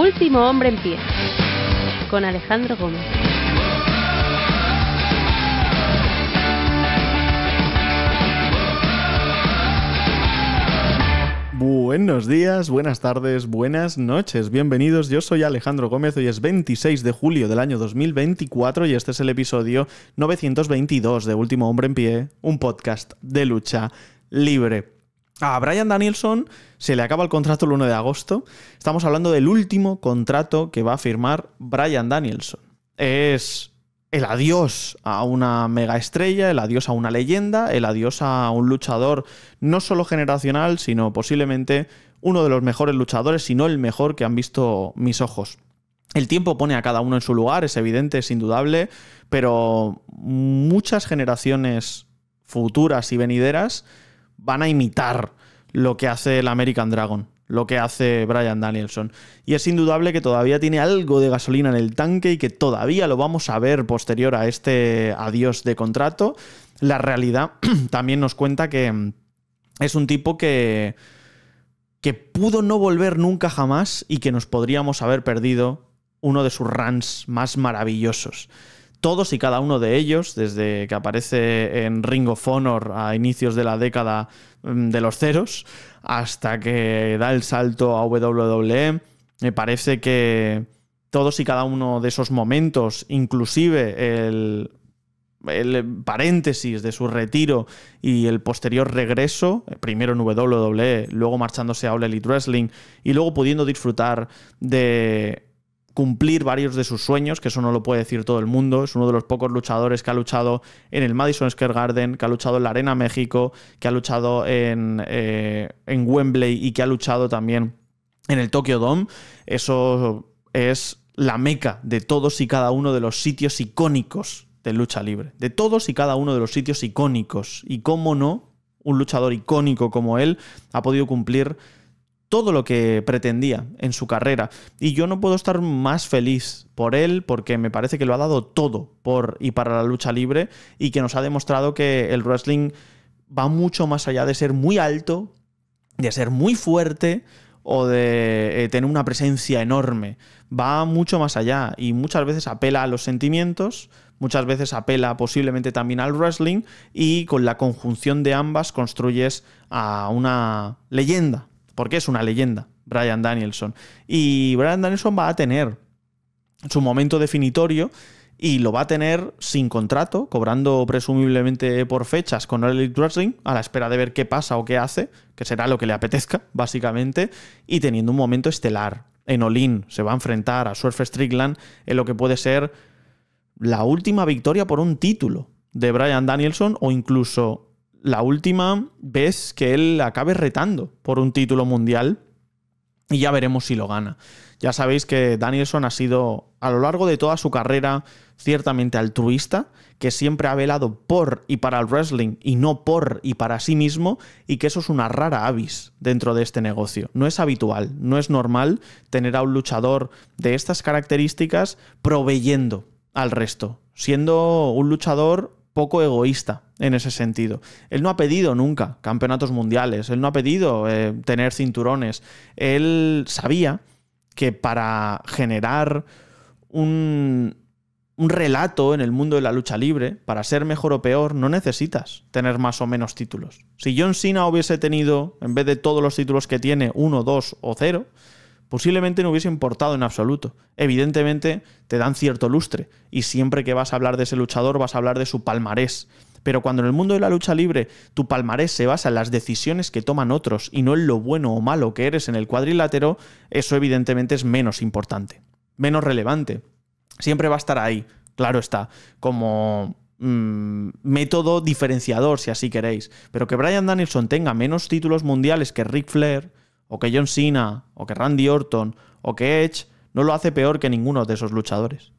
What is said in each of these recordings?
Último hombre en pie, con Alejandro Gómez. Buenos días, buenas tardes, buenas noches, bienvenidos. Yo soy Alejandro Gómez, hoy es 26 de julio del año 2024 y este es el episodio 922 de Último Hombre en Pie, un podcast de lucha libre. A Brian Danielson se le acaba el contrato el 1 de agosto. Estamos hablando del último contrato que va a firmar Brian Danielson. Es el adiós a una mega estrella, el adiós a una leyenda, el adiós a un luchador no solo generacional, sino posiblemente uno de los mejores luchadores, si no el mejor que han visto mis ojos. El tiempo pone a cada uno en su lugar, es evidente, es indudable, pero muchas generaciones futuras y venideras van a imitar lo que hace el American Dragon, lo que hace Brian Danielson. Y es indudable que todavía tiene algo de gasolina en el tanque y que todavía lo vamos a ver posterior a este adiós de contrato. La realidad también nos cuenta que mm, es un tipo que que pudo no volver nunca jamás y que nos podríamos haber perdido uno de sus runs más maravillosos todos y cada uno de ellos, desde que aparece en Ring of Honor a inicios de la década mm, de los ceros, hasta que da el salto a WWE, me parece que todos y cada uno de esos momentos, inclusive el, el paréntesis de su retiro y el posterior regreso, eh, primero en WWE, luego marchándose a All Elite Wrestling y luego pudiendo disfrutar de cumplir varios de sus sueños, que eso no lo puede decir todo el mundo. Es uno de los pocos luchadores que ha luchado en el Madison Square Garden, que ha luchado en la Arena México, que ha luchado en, eh, en Wembley y que ha luchado también en el Tokyo Dome. Eso es la meca de todos y cada uno de los sitios icónicos de lucha libre, de todos y cada uno de los sitios icónicos. Y cómo no, un luchador icónico como él ha podido cumplir todo lo que pretendía en su carrera. Y yo no puedo estar más feliz por él porque me parece que lo ha dado todo por y para la lucha libre y que nos ha demostrado que el wrestling va mucho más allá de ser muy alto, de ser muy fuerte o de eh, tener una presencia enorme. Va mucho más allá y muchas veces apela a los sentimientos, muchas veces apela posiblemente también al wrestling y con la conjunción de ambas construyes a una leyenda porque es una leyenda, Brian Danielson. Y Brian Danielson va a tener su momento definitorio y lo va a tener sin contrato, cobrando presumiblemente por fechas con Elite Wrestling, a la espera de ver qué pasa o qué hace, que será lo que le apetezca, básicamente, y teniendo un momento estelar. En Olin se va a enfrentar a Surf Strickland en lo que puede ser la última victoria por un título de Brian Danielson o incluso la última vez que él acabe retando por un título mundial y ya veremos si lo gana. Ya sabéis que Danielson ha sido a lo largo de toda su carrera ciertamente altruista, que siempre ha velado por y para el wrestling y no por y para sí mismo y que eso es una rara avis dentro de este negocio. No es habitual, no es normal tener a un luchador de estas características proveyendo al resto, siendo un luchador poco egoísta en ese sentido. Él no ha pedido nunca campeonatos mundiales, él no ha pedido eh, tener cinturones, él sabía que para generar un, un relato en el mundo de la lucha libre, para ser mejor o peor, no necesitas tener más o menos títulos. Si John Cena hubiese tenido, en vez de todos los títulos que tiene, uno, dos o cero, posiblemente no hubiese importado en absoluto. Evidentemente te dan cierto lustre y siempre que vas a hablar de ese luchador vas a hablar de su palmarés. Pero cuando en el mundo de la lucha libre tu palmarés se basa en las decisiones que toman otros y no en lo bueno o malo que eres en el cuadrilátero, eso evidentemente es menos importante, menos relevante. Siempre va a estar ahí, claro está, como mm, método diferenciador, si así queréis. Pero que Brian Danielson tenga menos títulos mundiales que Ric Flair, o que John Cena, o que Randy Orton, o que Edge, no lo hace peor que ninguno de esos luchadores.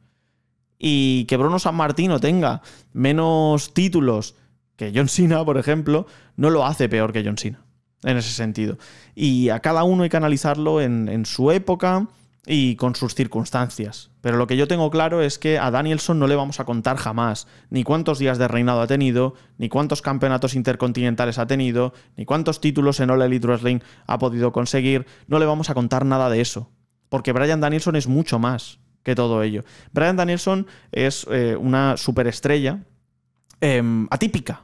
Y que Bruno San Martino tenga menos títulos que John Cena, por ejemplo, no lo hace peor que John Cena, en ese sentido. Y a cada uno hay que analizarlo en, en su época, y con sus circunstancias. Pero lo que yo tengo claro es que a Danielson no le vamos a contar jamás ni cuántos días de reinado ha tenido, ni cuántos campeonatos intercontinentales ha tenido, ni cuántos títulos en All Elite Wrestling ha podido conseguir. No le vamos a contar nada de eso. Porque Brian Danielson es mucho más que todo ello. Brian Danielson es eh, una superestrella em, atípica,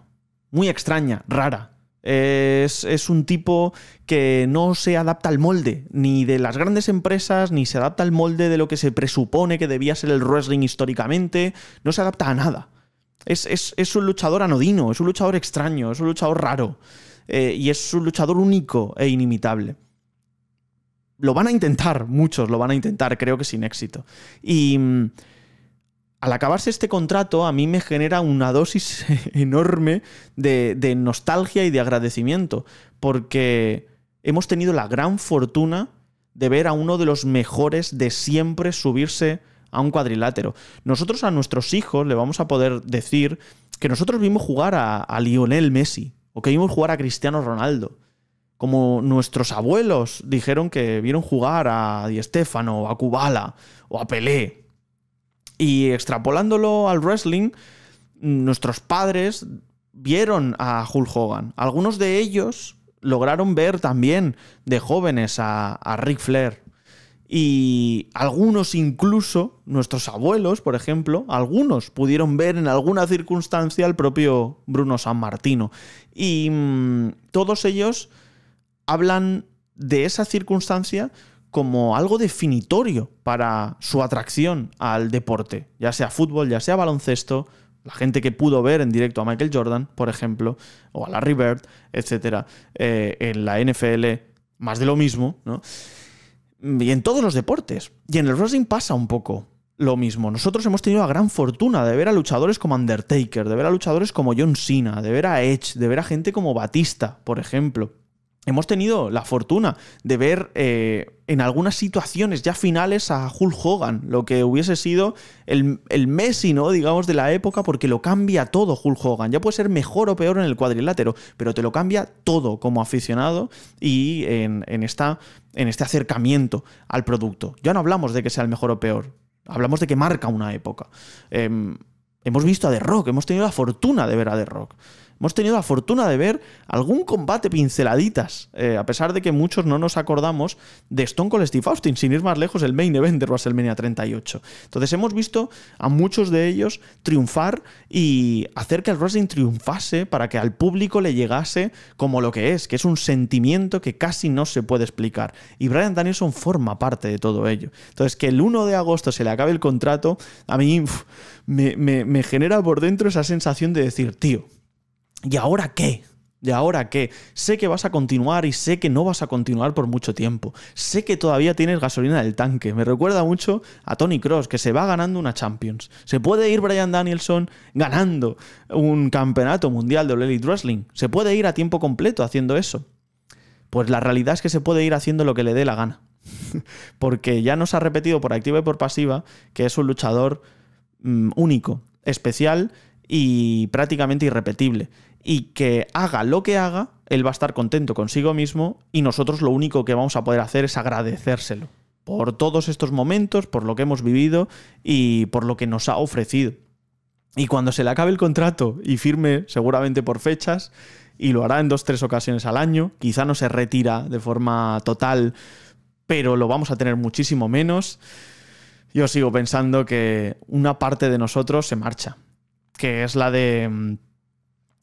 muy extraña, rara, es, es, un tipo que no se adapta al molde, ni de las grandes empresas, ni se adapta al molde de lo que se presupone que debía ser el wrestling históricamente, no se adapta a nada. Es, un luchador anodino, es un luchador extraño, es un luchador raro, eh, y es un luchador único e inimitable. Lo van a intentar, muchos lo van a intentar, creo que sin éxito. Y... Mm, al acabarse este contrato, a mí me genera una dosis enorme de, nostalgia y de agradecimiento, porque hemos tenido la gran fortuna de ver a uno de los mejores de siempre subirse a un cuadrilátero. Nosotros a nuestros hijos le vamos a poder decir que nosotros vimos jugar a, a, Lionel Messi o que vimos jugar a Cristiano Ronaldo. Como nuestros abuelos dijeron que vieron jugar a Di Stéfano, a Kubala o a Pelé. Y extrapolándolo al wrestling, nuestros padres vieron a Hulk Hogan. Algunos de ellos lograron ver también de jóvenes a, Ric Flair. Y algunos incluso, nuestros abuelos, por ejemplo, algunos pudieron ver en alguna circunstancia al propio Bruno San Martino. Y mm, todos ellos hablan de esa circunstancia como algo definitorio para su atracción al deporte, ya sea fútbol, ya sea baloncesto, la gente que pudo ver en directo a Michael Jordan, por ejemplo, o a Larry Bird, etc. Eh, en la NFL, más de lo mismo, ¿no? Y en todos los deportes. Y en el wrestling pasa un poco lo mismo. Nosotros hemos tenido la gran fortuna de ver a luchadores como Undertaker, de ver a luchadores como John Cena, de ver a Edge, de ver a gente como Batista, por ejemplo. Hemos tenido la fortuna de ver eh, en algunas situaciones ya finales a Hulk Hogan, lo que hubiese sido el, el, Messi, ¿no? Digamos, de la época, porque lo cambia todo Hulk Hogan. Ya puede ser mejor o peor en el cuadrilátero, pero te lo cambia todo como aficionado y en, esta, en este acercamiento al producto. Ya no hablamos de que sea el mejor o peor, hablamos de que marca una época. Em, hemos visto a The Rock, hemos tenido la fortuna de ver a The Rock hemos tenido la fortuna de ver algún combate pinceladitas, eh, a pesar de que muchos no nos acordamos de Stone Cold Steve Austin, sin ir más lejos, el main event de WrestleMania 38. Entonces hemos visto a muchos de ellos triunfar y hacer que el wrestling triunfase para que al público le llegase como lo que es, que es un sentimiento que casi no se puede explicar. Y Brian Danielson forma parte de todo ello. Entonces, que el 1 de agosto se le acabe el contrato, a mí me genera por dentro esa sensación de decir, tío, ¿Y ahora qué? ¿Y ahora qué? Sé que vas a continuar y sé que no vas a continuar por mucho tiempo. Sé que todavía tienes gasolina del tanque. Me recuerda mucho a Tony Cross, que se va ganando una Champions. Se puede ir Brian Danielson ganando un campeonato mundial de Elite Wrestling. Se puede ir a tiempo completo haciendo eso. Pues la realidad es que se puede ir haciendo lo que le dé la gana. Porque ya nos ha repetido por activa y por pasiva que es un luchador mm, único, especial y prácticamente irrepetible y que haga lo que haga, él va a estar contento consigo mismo y nosotros lo único que vamos a poder hacer es agradecérselo por todos estos momentos, por lo que hemos vivido y por lo que nos ha ofrecido. Y cuando se le acabe el contrato y firme seguramente por fechas, y lo hará en dos, tres ocasiones al año, quizá no se retira de forma total, pero lo vamos a tener muchísimo menos, yo sigo pensando que una parte de nosotros se marcha, que es la de mm,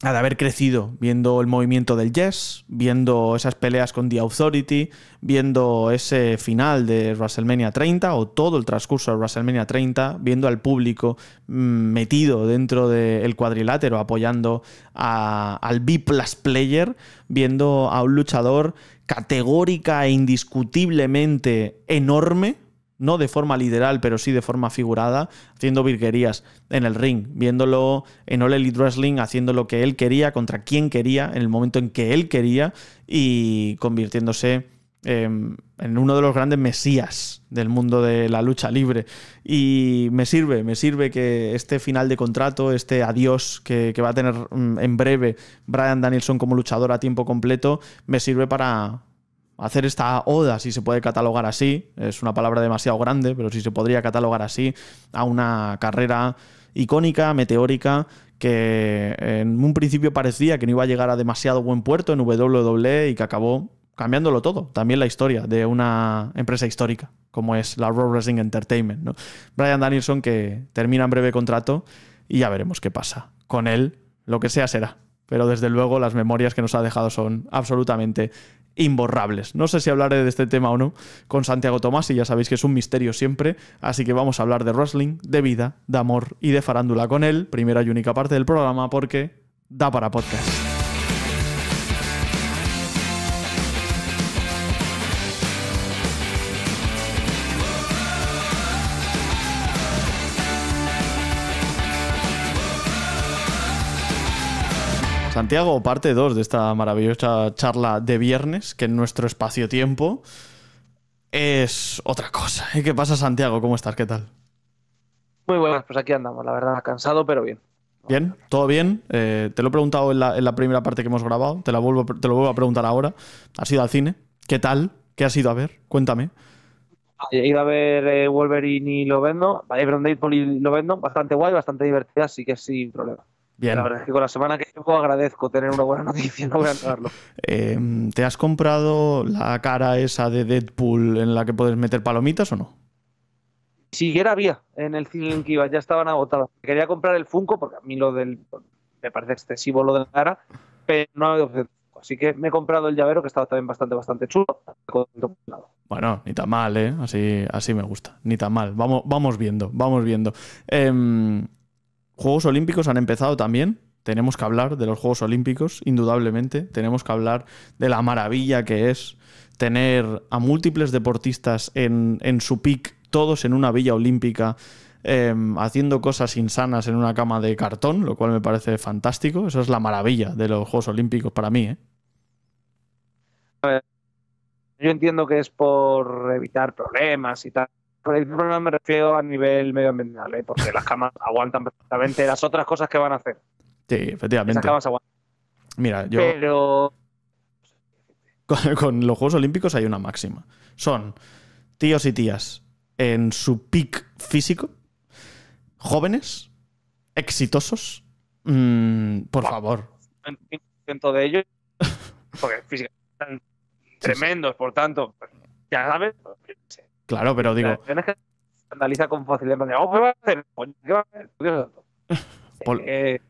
de haber crecido viendo el movimiento del Yes, viendo esas peleas con The Authority, viendo ese final de WrestleMania 30 o todo el transcurso de WrestleMania 30, viendo al público mm, metido dentro del cuadrilátero apoyando al B Plus Player, viendo a un luchador categórica e indiscutiblemente enorme, no de forma literal, pero sí de forma figurada, haciendo virguerías en el ring, viéndolo en All Elite Wrestling, haciendo lo que él quería, contra quien quería, en el momento en que él quería, y convirtiéndose em, en uno de los grandes mesías del mundo de la lucha libre. Y me sirve, me sirve que este final de contrato, este adiós que, que va a tener mm, en breve Brian Danielson como luchador a tiempo completo, me sirve para hacer esta oda, si se puede catalogar así, es una palabra demasiado grande, pero si se podría catalogar así, a una carrera icónica, meteórica, que en un principio parecía que no iba a llegar a demasiado buen puerto en WWE y que acabó cambiándolo todo, también la historia de una empresa histórica como es la Raw Wrestling Entertainment. Brian Danielson que termina en breve contrato y ya veremos qué pasa. Con él, lo que sea será. Pero desde luego las memorias que nos ha dejado son absolutamente imborrables. No sé si hablaré de este tema o no con Santiago Tomás y ya sabéis que es un misterio siempre, así que vamos a hablar de wrestling, de vida, de amor y de farándula con él, primera y única parte del programa porque da para podcast. Santiago, parte 2 de esta maravillosa charla de viernes, que en nuestro espacio-tiempo es otra cosa. ¿Qué pasa, Santiago? ¿Cómo estás? ¿Qué tal? Muy buenas, pues aquí andamos, la verdad, cansado, pero bien. Bien, todo bien. Eh, te lo he preguntado en la, primera parte que hemos grabado, te, lo vuelvo a preguntar ahora. ¿Has ido al cine? ¿Qué tal? ¿Qué has ido a ver? Cuéntame. He ido a ver eh, Wolverine y lo vendo, Deadpool y lo vendo, bastante guay, bastante divertida, así que sin problema. Bien. La verdad es que con la semana que llevo agradezco tener una buena noticia, no voy a eh, ¿Te has comprado la cara esa de Deadpool en la que puedes meter palomitas o no? Siquiera había en el cine en que ya estaban agotadas. Quería comprar el Funko porque a mí lo del me parece excesivo lo de la cara, pero no había Así que me he comprado el llavero que estaba también bastante, bastante chulo. Bueno, ni tan mal, ¿eh? Así, así me gusta. Ni tan mal. Vamos, vamos viendo, vamos viendo. Eh, Juegos Olímpicos han empezado también. Tenemos que hablar de los Juegos Olímpicos, indudablemente. Tenemos que hablar de la maravilla que es tener a múltiples deportistas en, su pic, todos en una villa olímpica, em, haciendo cosas insanas en una cama de cartón, lo cual me parece fantástico. Esa es la maravilla de los Juegos Olímpicos para mí. ¿eh? A ver, yo entiendo que es por evitar problemas y tal por el problema me refiero a nivel medioambiental, ¿eh? porque las camas aguantan perfectamente las otras cosas que van a hacer. Sí, efectivamente. Las camas aguantan. Mira, yo. Pero. Con, los Juegos Olímpicos hay una máxima. Son tíos y tías en su pick físico, jóvenes, exitosos. Mm, por favor. 50% de ellos. Porque físicamente están tremendos, por tanto. Ya sabes. Sí pues, Claro, pero digo. La que analiza con facilidad. Oh, ¿qué va a hacer? Pues, ¿Qué va a hacer? Pues, eh,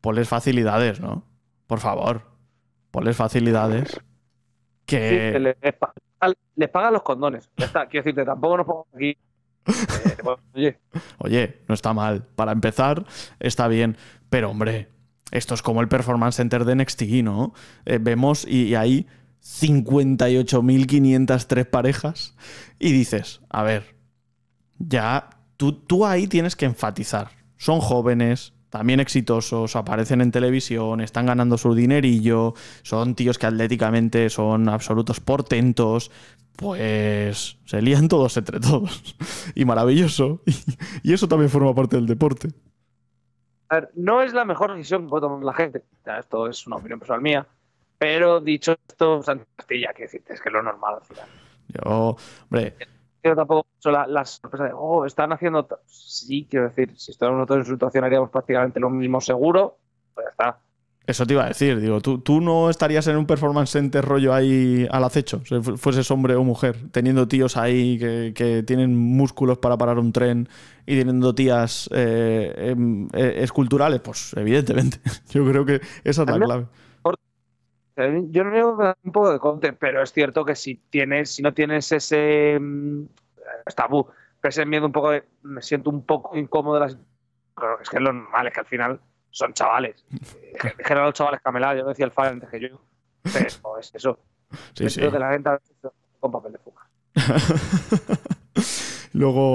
ponles facilidades, ¿no? Por favor. Ponles facilidades. Que. les, pagan, los condones. Ya está. Quiero decirte, tampoco nos pongo aquí. Eh, oye. no está mal. Para empezar, está bien. Pero, hombre, esto es como el Performance Center de NXT, ¿no? Eh, vemos y, ahí 58.503 parejas y dices, a ver, ya tú, tú ahí tienes que enfatizar. Son jóvenes, también exitosos, aparecen en televisión, están ganando su dinerillo, son tíos que atléticamente son absolutos portentos, pues se lían todos entre todos. Y maravilloso. Y, eso también forma parte del deporte. A ver, no es la mejor decisión que puede tomar la gente. Esto es una opinión personal mía. Pero dicho esto, Castilla, que es que lo normal al final. Yo, hombre. Yo tampoco la, la, sorpresa de, oh, están haciendo. Sí, quiero decir, si estuviéramos nosotros en situación haríamos prácticamente lo mismo seguro, pues ya está. Eso te iba a decir, digo, tú, tú no estarías en un performance center rollo ahí al acecho, si fueses hombre o mujer, teniendo tíos ahí que, que tienen músculos para parar un tren y teniendo tías eh, em, eh, esculturales, pues evidentemente, yo creo que esa es la clave. Eh, yo no veo un poco de conte, pero es cierto que si tienes, si no tienes ese mm, tabú, pero ese miedo un poco me siento un poco incómodo las... es que es lo normal, es que al final son chavales. general los chavales camelados, yo decía el fan antes que yo. Pero es eso. Sí, sí. que la venta con papel de fuga. Luego.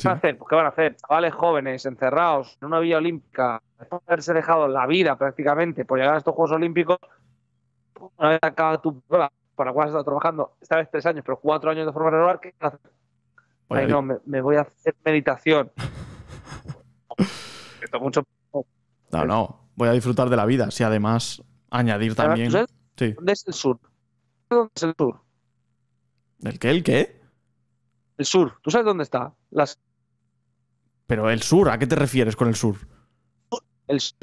¿Qué van a hacer? Pues, ¿Qué van a hacer? Chavales jóvenes, encerrados en una villa olímpica, después de haberse dejado la vida prácticamente por llegar a estos Juegos Olímpicos, una vez acaba tu prueba, para la cual has estado trabajando, esta vez tres años, pero cuatro años de forma regular, ¿qué vas a hacer? Pues Ay, no, me, voy a hacer meditación. No, no, voy a disfrutar de la vida, si además añadir también. ¿Dónde es el sur? ¿Dónde es el sur? ¿El qué? ¿El qué? El sur. ¿Tú sabes dónde está? Las pero el sur, ¿a qué te refieres con el sur? El sur.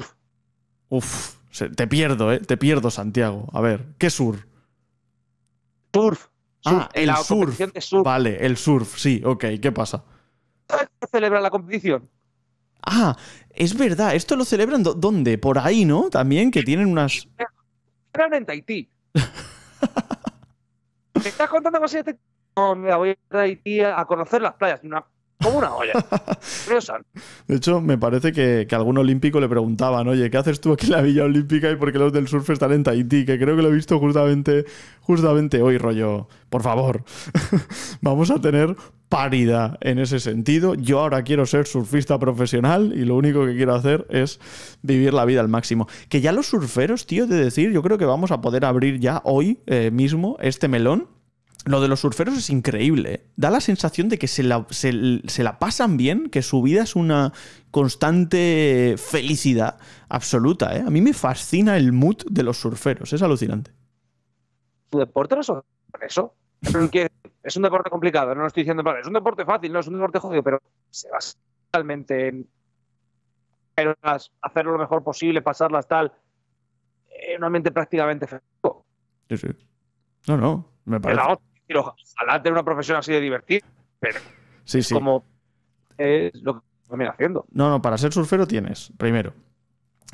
Uf, te pierdo, ¿eh? Te pierdo, Santiago. A ver, ¿qué sur? Surf. Ah, el surf. Vale, el surf, sí, ok, ¿qué pasa? celebra la competición? Ah, es verdad, esto lo celebran ¿dónde? Por ahí, ¿no? También, que tienen unas. Celebran en Tahití. ¿Me estás contando cosas de No, voy a Tahití a conocer las playas. Una como una olla. de hecho, me parece que, que, algún olímpico le preguntaban, oye, ¿qué haces tú aquí en la Villa Olímpica y por qué los del surf están en Tahití? Que creo que lo he visto justamente, justamente hoy, rollo. Por favor, vamos a tener párida en ese sentido. Yo ahora quiero ser surfista profesional y lo único que quiero hacer es vivir la vida al máximo. Que ya los surferos, tío, de decir, yo creo que vamos a poder abrir ya hoy eh, mismo este melón lo de los surferos es increíble. ¿eh? Da la sensación de que se la, pasan bien, que su vida es una constante felicidad absoluta. ¿eh? A mí me fascina el mood de los surferos, es alucinante. ¿Su deporte no es eso? es un deporte complicado, no lo estoy diciendo, es un deporte fácil, no es un deporte jodido, pero se basa totalmente en hacerlo lo mejor posible, pasarlas tal, en eh, un ambiente prácticamente festivo. Sí, sí. No, no, me parece decir, ojalá una profesión así de divertida, pero sí, como es lo que también haciendo. No, no, para ser surfero tienes, primero,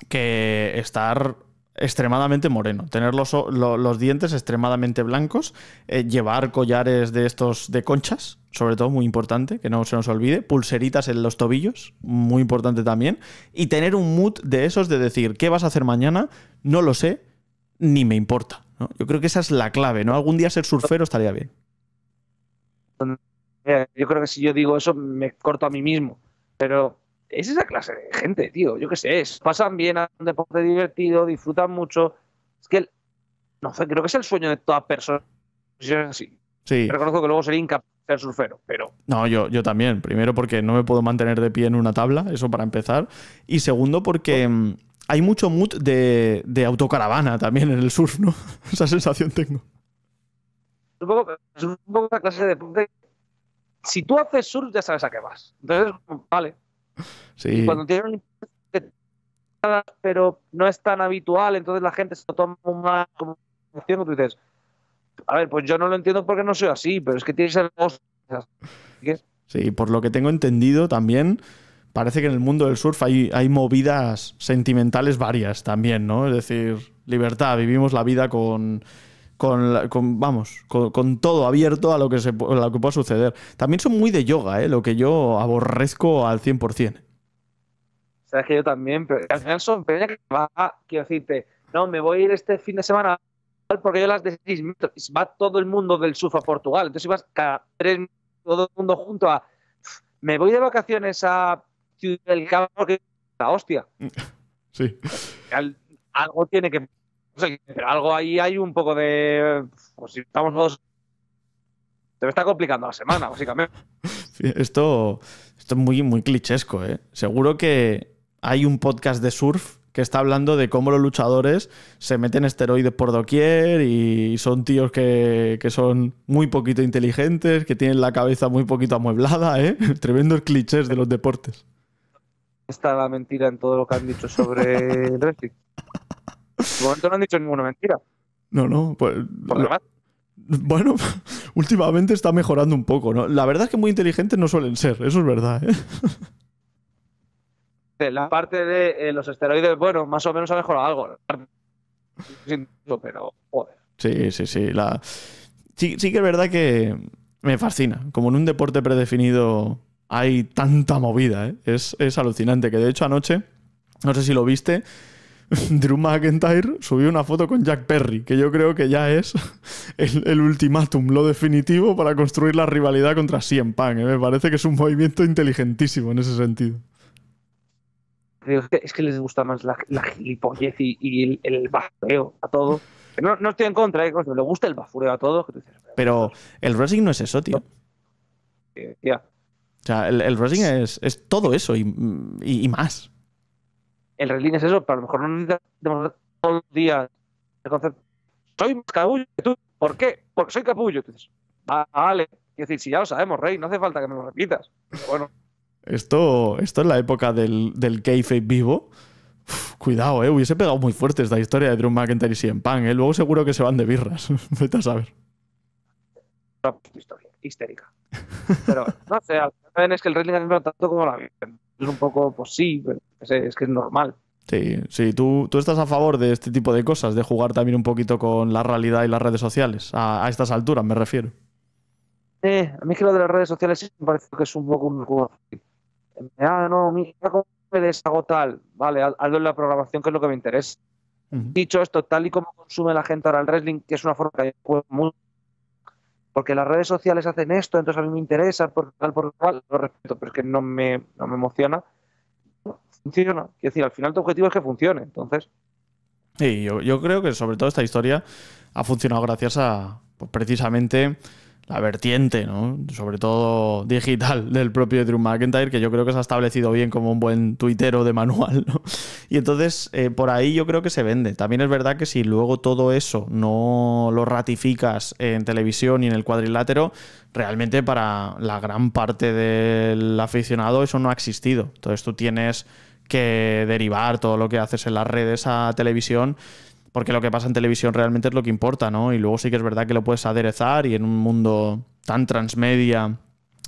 que estar extremadamente moreno, tener los, dientes extremadamente blancos, eh, llevar collares de estos de conchas, sobre todo muy importante, que no se nos olvide, pulseritas en los tobillos, muy importante también, y tener un mood de esos de decir, ¿qué vas a hacer mañana? No lo sé, ni me importa. Yo creo que esa es la clave, ¿no? Algún día ser surfero estaría bien. Yo creo que si yo digo eso me corto a mí mismo, pero es esa clase de gente, tío, yo qué sé, es, pasan bien, hacen un deporte divertido, disfrutan mucho. Es que, no sé, creo que es el sueño de toda persona. Sí. sí. Reconozco que luego sería incapaz de ser surfero, pero... No, yo, yo también. Primero porque no me puedo mantener de pie en una tabla, eso para empezar. Y segundo porque... Mm, hay mucho mood de, autocaravana también en el surf, ¿no? Esa sensación tengo. es un poco la clase de Si tú haces surf, ya sabes a qué vas. Entonces, vale. Sí. cuando tienes pero no es tan habitual, entonces la gente se lo toma más como tú dices, a ver, pues yo no lo entiendo porque no soy así, pero es que tienes algo... Sí, por lo que tengo entendido también, parece que en el mundo del surf hay, hay movidas sentimentales varias también, ¿no? Es decir, libertad, vivimos la vida con... vamos, con, todo abierto a lo, que se, a lo pueda suceder. También son muy de yoga, ¿eh? lo que yo aborrezco al 100%. Sabes que yo también, pero al final son peña que va, quiero decirte, no, me voy a ir este fin de semana porque yo las de va todo el mundo del surf a Portugal, entonces vas cada tres minutos, todo el mundo junto a, me voy de vacaciones a del campo que la hostia. Sí. algo tiene que. pero algo ahí hay un poco de. Pues si estamos todos. Te está complicando la semana, básicamente. Esto, esto es muy, muy clichesco, ¿eh? Seguro que hay un podcast de surf que está hablando de cómo los luchadores se meten esteroides por doquier y son tíos que, son muy poquito inteligentes, que tienen la cabeza muy poquito amueblada, ¿eh? Tremendos clichés de los deportes está la mentira en todo lo que han dicho sobre el De momento no han dicho ninguna mentira. No, no, pues. Por Bueno, últimamente está mejorando un poco, ¿no? La verdad es que muy inteligentes no suelen ser, eso es verdad, ¿eh? La parte de eh, los esteroides, bueno, más o menos ha mejorado algo. Pero, Sí, sí, Sí, sí que es verdad que me fascina. Como en un deporte predefinido hay tanta movida, ¿eh? es, alucinante. Que de hecho anoche, no sé si lo viste, Drew McIntyre subió una foto con Jack Perry, que yo creo que ya es el, ultimátum, lo definitivo para construir la rivalidad contra Cien Punk. ¿eh? Me parece que es un movimiento inteligentísimo en ese sentido. Es que, les gusta más la, la gilipollez y, el, bafureo a todo. No, estoy en contra, ¿eh? le gusta el bafureo a todo. pero, el wrestling no es eso, tío. Ya. O sea, el, el wrestling es, es, todo eso y, y, más. El wrestling es eso, pero a lo mejor no necesitamos todos los días el concepto. Soy más capullo que tú. ¿Por qué? Porque soy capullo. Entonces, vale. Es decir, si ya lo sabemos, Rey, no hace falta que me lo repitas. bueno. Esto, esto la época del, del kayfabe vivo. cuidado, eh. Hubiese pegado muy fuerte esta historia de Drew McIntyre y CM Punk, eh. Luego seguro que se van de birras. Vete a saber. Histérica. Pero no sé, al final es que el wrestling es tanto como la Es un poco, pues sí, es que es normal. Sí, sí, ¿Tú, tú estás a favor de este tipo de cosas, de jugar también un poquito con la realidad y las redes sociales, a, estas alturas me refiero. Eh, a mí es que lo de las redes sociales me parece que es un poco un juego. Ah, no, me deshago tal. Vale, hazlo en la programación que es lo que me interesa. Dicho esto, tal y como consume la gente ahora el wrestling, que es una forma que juego muy porque las redes sociales hacen esto, entonces a mí me interesa, por tal, por cual, lo respeto, pero es que no me, no me emociona. Funciona. Quiero decir, al final tu objetivo es que funcione, entonces. Sí, yo, yo creo que sobre todo esta historia ha funcionado gracias a, pues, precisamente la vertiente, ¿no? sobre todo digital, del propio Drew McIntyre, que yo creo que se ha establecido bien como un buen tuitero de manual. Y entonces, eh, por ahí yo creo que se vende. También es verdad que si luego todo eso no lo ratificas en televisión y en el cuadrilátero, realmente para la gran parte del aficionado eso no ha existido. Entonces tú tienes que derivar todo lo que haces en las redes a televisión porque lo que pasa en televisión realmente es lo que importa, ¿no? Y luego sí que es verdad que lo puedes aderezar y en un mundo tan transmedia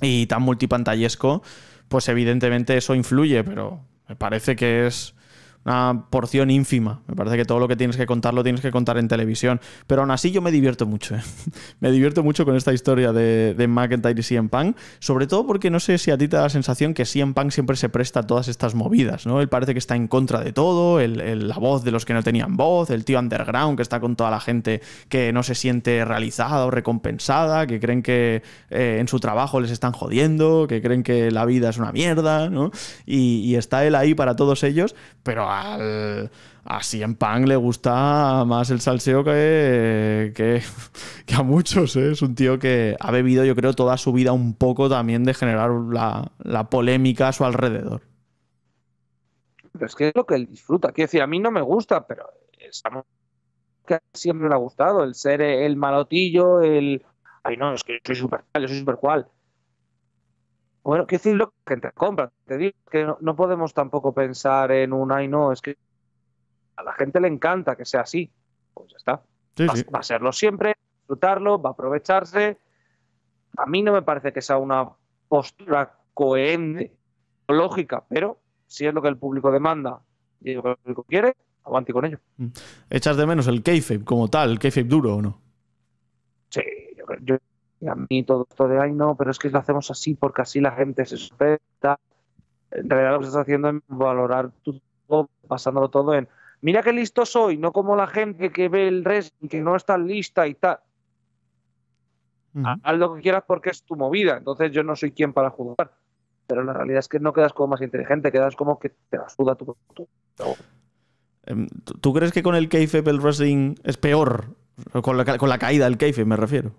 y tan multipantallesco, pues evidentemente eso influye, pero me parece que es una porción ínfima. Me parece que todo lo que tienes que contar lo tienes que contar en televisión. Pero aún así yo me divierto mucho. ¿eh? me divierto mucho con esta historia de, McIntyre y CM Punk. Sobre todo porque no sé si a ti te da la sensación que CM Punk siempre se presta a todas estas movidas. ¿no? Él parece que está en contra de todo. la voz de los que no tenían voz. El tío underground que está con toda la gente que no se siente realizada o recompensada. Que creen que eh, en su trabajo les están jodiendo. Que creen que la vida es una mierda. ¿no? Y, y está él ahí para todos ellos. Pero así en Pang le gusta más el salseo que, a muchos. ¿eh? Es un tío que ha bebido, yo creo, toda su vida un poco también de generar la, polémica a su alrededor. Pero es que es lo que él disfruta. Quiero decir, a mí no me gusta, pero siempre le ha gustado, el ser el malotillo, el... Ay, no, es que soy super tal, soy cual. Bueno, decir, lo que te compra, te digo que no, podemos tampoco pensar en un ay no, es que a la gente le encanta que sea así. Pues ya está. va, a serlo siempre, disfrutarlo, va a aprovecharse. A mí no me parece que sea una postura coherente, lógica, pero si es lo que el público demanda y es lo que el público quiere, aguante con ello. Mm. ¿Echas de menos el kayfabe como tal, el kayfabe duro o no? Sí, yo, yo y a mí todo esto de, ay, no, pero es que lo hacemos así porque así la gente se suspeta. En realidad lo que estás haciendo es valorar todo, pasándolo todo en, mira qué listo soy, no como la gente que ve el resto que no está lista y tal. Haz lo que quieras porque es tu movida, entonces yo no soy quien para juzgar. Pero la realidad es que no quedas como más inteligente, quedas como que te la suda tu em, ¿Tú crees que con el KFEP el wrestling es peor? Con la, caída del KFE, me refiero.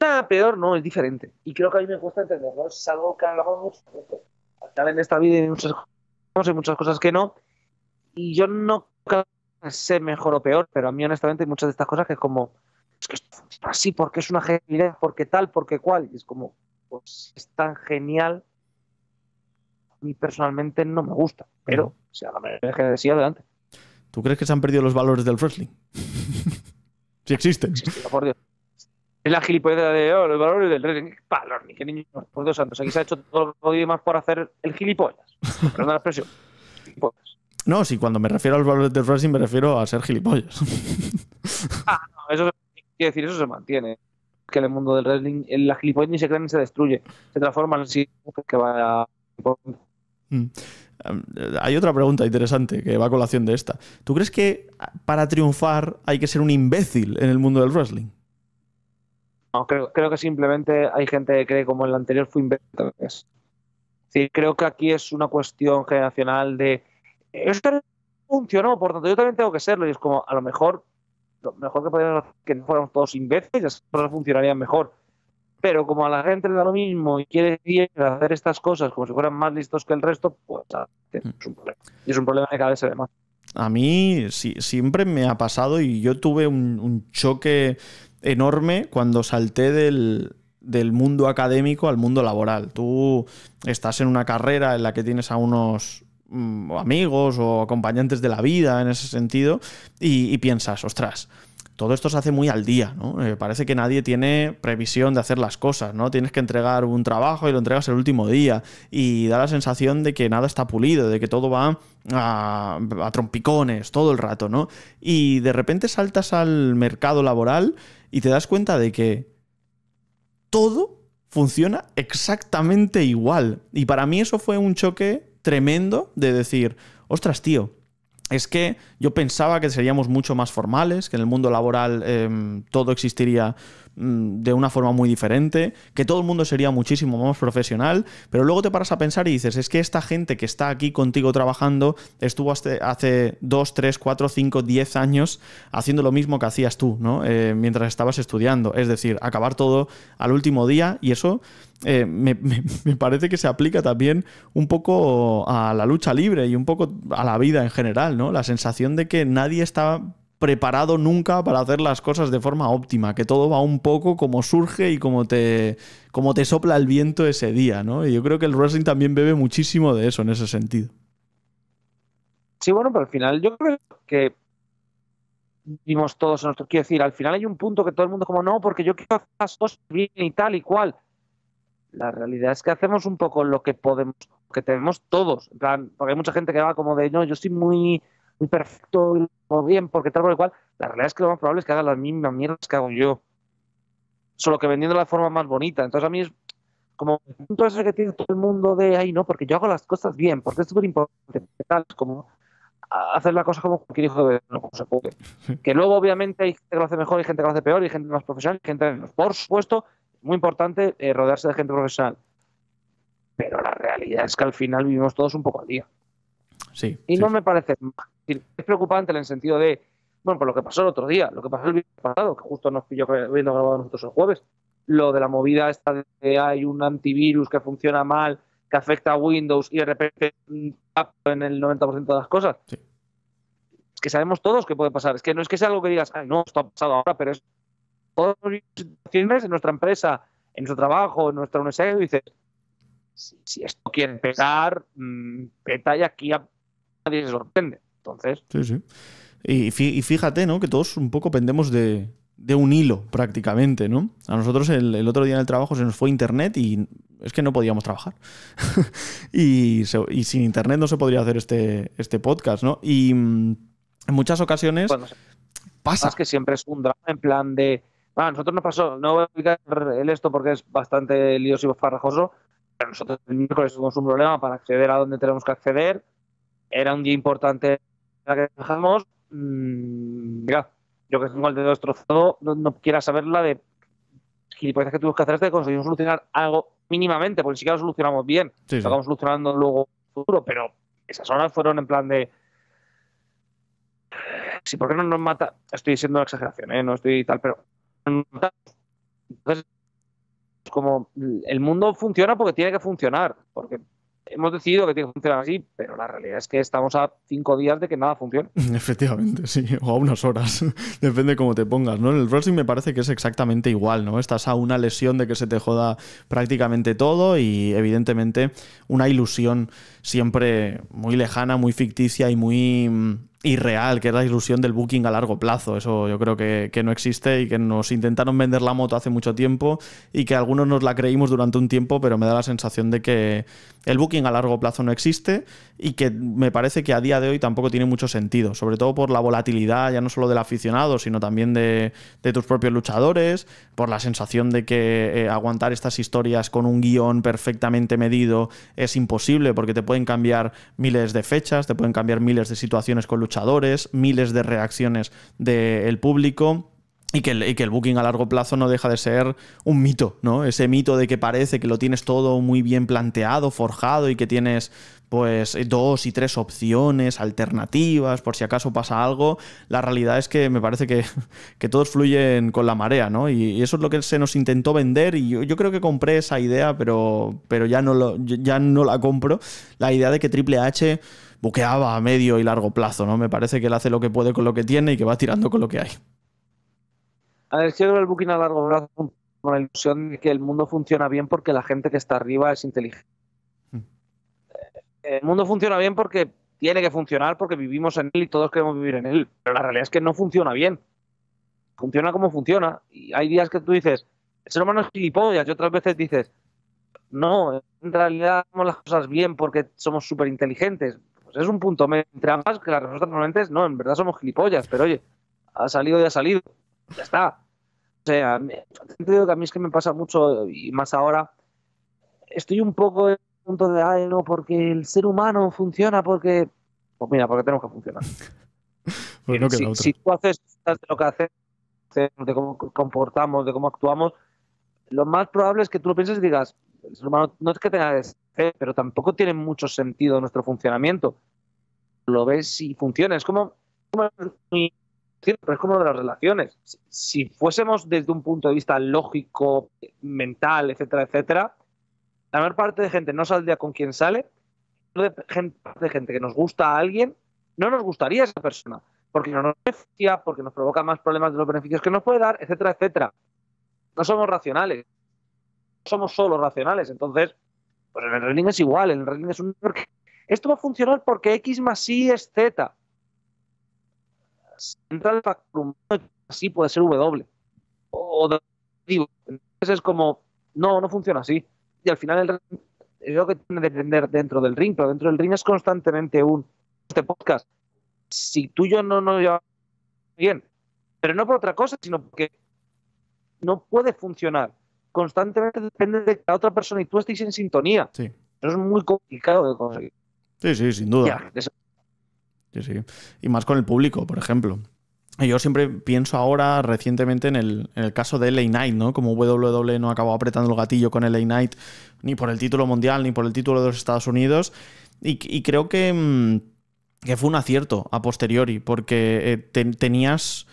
Nada peor, no, es diferente. Y creo que a mí me gusta entenderlo. Es algo que en esta vida hay muchas cosas, muchas cosas que no. Y yo no sé mejor o peor, pero a mí honestamente hay muchas de estas cosas que es como, así, porque es una genialidad, porque tal, porque cual. Y es como, pues es tan genial. A mí personalmente no me gusta, pero si sea, la mayoría de adelante. ¿Tú crees que se han perdido los valores del wrestling? si existen. por Dios es la gilipollas de los valores del wrestling, Palorni, qué niño, por Dios santos. Aquí se ha hecho todo lo que más por hacer el gilipollas. Perdón la expresión. Gilipollas. No, sí, cuando me refiero a los valores del wrestling me refiero a ser gilipollas. ah, no, eso, decir, eso se mantiene que en el mundo del wrestling la gilipollas ni se creen ni se destruye, se transforma en sí que va a... Mm. Em, hay otra pregunta interesante que va a colación de esta. ¿Tú crees que para triunfar hay que ser un imbécil en el mundo del wrestling? creo, creo que simplemente hay gente que cree como el anterior fue invento. sí creo que aquí es una cuestión generacional de. Esto funcionó, por tanto, yo también tengo que serlo. Y es como, a lo mejor, lo mejor que podríamos hacer que no fuéramos todos imbéciles, las cosas funcionarían mejor. Pero como a la gente le da lo mismo y quiere hacer estas cosas como si fueran más listos que el resto, pues ah, es un mm. problema. es un problema de cada vez más. A mí sí, siempre me ha pasado y yo tuve un, un choque enorme cuando salté del, del mundo académico al mundo laboral. Tú estás en una carrera en la que tienes a unos mm, amigos o acompañantes de la vida en ese sentido y, y piensas, ostras, todo esto se hace muy al día, ¿no? Eh, parece que nadie tiene previsión de hacer las cosas, ¿no? Tienes que entregar un trabajo y lo entregas el último día y da la sensación de que nada está pulido, de que todo va a, a trompicones todo el rato, ¿no? Y de repente saltas al mercado laboral y te das cuenta de que todo funciona exactamente igual. Y para mí eso fue un choque tremendo de decir, ostras, tío, es que yo pensaba que seríamos mucho más formales, que en el mundo laboral em, todo existiría Mm, de una forma muy diferente, que todo el mundo sería muchísimo más profesional, pero luego te paras a pensar y dices, es que esta gente que está aquí contigo trabajando estuvo hace 2, 3, 4, 5, 10 años haciendo lo mismo que hacías tú, ¿no? Eh, mientras estabas estudiando, es decir, acabar todo al último día y eso eh, me, me, parece que se aplica también un poco a la lucha libre y un poco a la vida en general, ¿no? La sensación de que nadie está preparado nunca para hacer las cosas de forma óptima, que todo va un poco como surge y como te, como te sopla el viento ese día, ¿no? Y yo creo que el wrestling también bebe muchísimo de eso en ese sentido. Sí, bueno, pero al final yo creo que vimos todos en Quiero decir, al final hay un punto que todo el mundo como, no, porque yo quiero hacer las cosas bien y tal y cual. La realidad es que hacemos un poco lo que podemos, que tenemos todos. En plan, porque hay mucha gente que va como de, no, yo soy muy muy perfecto, o bien, porque tal por el cual, la realidad es que lo más probable es que haga las mismas mierdas que hago yo. Solo que vendiendo la forma más bonita. Entonces a mí es como el punto ese que tiene todo el mundo de ahí, no, porque yo hago las cosas bien, porque es súper importante, tal, como hacer la cosa como cualquier hijo de no, como se puede. Que luego, obviamente, hay gente que lo hace mejor, y gente que lo hace peor, y gente más profesional, gente menos. Por supuesto, es muy importante eh, rodearse de gente profesional. Pero la realidad es que al final vivimos todos un poco al día. Sí. Y no me parece mal es preocupante en el sentido de, bueno, por pues lo que pasó el otro día, lo que pasó el viernes pasado, que justo nos pilló viendo grabado nosotros el jueves, lo de la movida esta de que hay un antivirus que funciona mal, que afecta a Windows y de repente en el 90% de las cosas. Es que sabemos todos que puede pasar. Es que no es que sea algo que digas, no, esto ha pasado ahora, pero es los situaciones en nuestra empresa, en nuestro trabajo, en nuestra universidad, y dices, si, esto quiere empezar, peta mm, y aquí a nadie se sorprende. Entonces. Sí, sí. Y fíjate, ¿no? Que todos un poco pendemos de, un hilo prácticamente, ¿no? A nosotros el, otro día en el trabajo se nos fue internet y es que no podíamos trabajar. y, sin internet no se podría hacer este, este podcast, ¿no? Y mm, en muchas ocasiones pasa. Es que siempre es un drama en plan de... Bueno, a nosotros nos pasó, no voy a explicar el esto porque es bastante lioso y farrajoso, pero nosotros el miércoles tuvimos un problema para acceder a donde tenemos que acceder. Era un día importante la que dejamos, mm, mira, yo que tengo el dedo destrozado, no, no quiera saber la de gilipollas que tuvimos que hacer es que conseguimos solucionar algo mínimamente, porque si siquiera lo solucionamos bien, lo acabamos solucionando luego futuro, pero esas horas fueron en plan de si por qué no nos mata estoy diciendo una exageración ¿eh? no estoy tal pero entonces como el mundo funciona porque tiene que funcionar porque hemos decidido que tiene que funcionar así, pero la realidad es que estamos a cinco días de que nada funcione. Efectivamente, sí, o a unas horas, depende cómo te pongas, ¿no? En el wrestling me parece que es exactamente igual, ¿no? Estás a una lesión de que se te joda prácticamente todo y evidentemente una ilusión siempre muy lejana, muy ficticia y muy mm, irreal, que es la ilusión del booking a largo plazo. Eso yo creo que, no existe y que nos intentaron vender la moto hace mucho tiempo y que algunos nos la creímos durante un tiempo, pero me da la sensación de que el booking a largo plazo no existe y que me parece que a día de hoy tampoco tiene mucho sentido, sobre todo por la volatilidad ya no solo del aficionado, sino también de, tus propios luchadores, por la sensación de que eh, aguantar estas historias con un guión perfectamente medido es imposible porque te pueden cambiar miles de fechas, te pueden cambiar miles de situaciones con luchadores, miles de reacciones del público. Y que, el, y que, el, booking a largo plazo no deja de ser un mito, ¿no? Ese mito de que parece que lo tienes todo muy bien planteado, forjado y que tienes pues eh, dos y tres opciones alternativas por si acaso pasa algo, la realidad es que me parece que, todos fluyen con la marea, ¿no? Y, eso es lo que se nos intentó vender y yo, creo que compré esa idea, pero, pero ya, no lo, ya no la compro, la idea de que Triple H buqueaba a medio y largo plazo, ¿no? Me parece que él hace lo que puede con lo que tiene y que va tirando con lo que hay. A ver, del el booking a largo plazo con la ilusión de que el mundo funciona bien porque la gente que está arriba es inteligente el mundo funciona bien porque tiene que funcionar, porque vivimos en él y todos queremos vivir en él. Pero la realidad es que no funciona bien. Funciona como funciona. Y hay días que tú dices, el ser humano es gilipollas, y otras veces dices, no, en realidad hacemos las cosas bien porque somos súper inteligentes. Pues es un punto medio entre ambas que las respuesta normalmente es, no, en verdad somos gilipollas, pero oye, ha salido y ha salido. Ya está. O sea, a mí es que me pasa mucho, y más ahora, estoy un poco punto de, ay, no, porque el ser humano funciona porque... Pues mira, porque tenemos que funcionar. si, tú haces de lo que haces, de cómo comportamos, de cómo actuamos, lo más probable es que tú lo pienses y digas, el ser humano no es que tenga fe pero tampoco tiene mucho sentido nuestro funcionamiento. Lo ves y funciona. Es como, es como de las relaciones. si, fuésemos desde un punto de vista lógico, mental, etcétera, etcétera, la mayor parte de gente no saldría con quien sale, mayor gente, de gente que nos gusta a alguien, no nos gustaría esa persona, porque no nos beneficia, porque nos provoca más problemas de los beneficios que nos puede dar, etcétera, etcétera. No somos racionales, no somos solo racionales, entonces, pues en el running es igual, en el running es un... Esto va a funcionar porque X más Y es Z. Si entra factor humano, así puede ser W. O, entonces es como, no, no funciona así y al final el, es lo que tiene que depender dentro del ring, pero dentro del ring es constantemente un este podcast. Si tú y yo no nos llevamos bien, pero no por otra cosa, sino porque no puede funcionar. Constantemente depende de que la otra persona y tú estéis en sintonía. Sí. Eso es muy complicado de conseguir. Sí, sí, sin duda. Sí, sí. Y más con el público, por ejemplo yo siempre pienso ahora recientemente en el, caso de LA Knight, ¿no? Como WWE no acabó apretando el gatillo con LA Knight ni por el título mundial ni por el título de los Estados Unidos. Y, creo mm, que, fue un acierto a posteriori, porque eh, tenías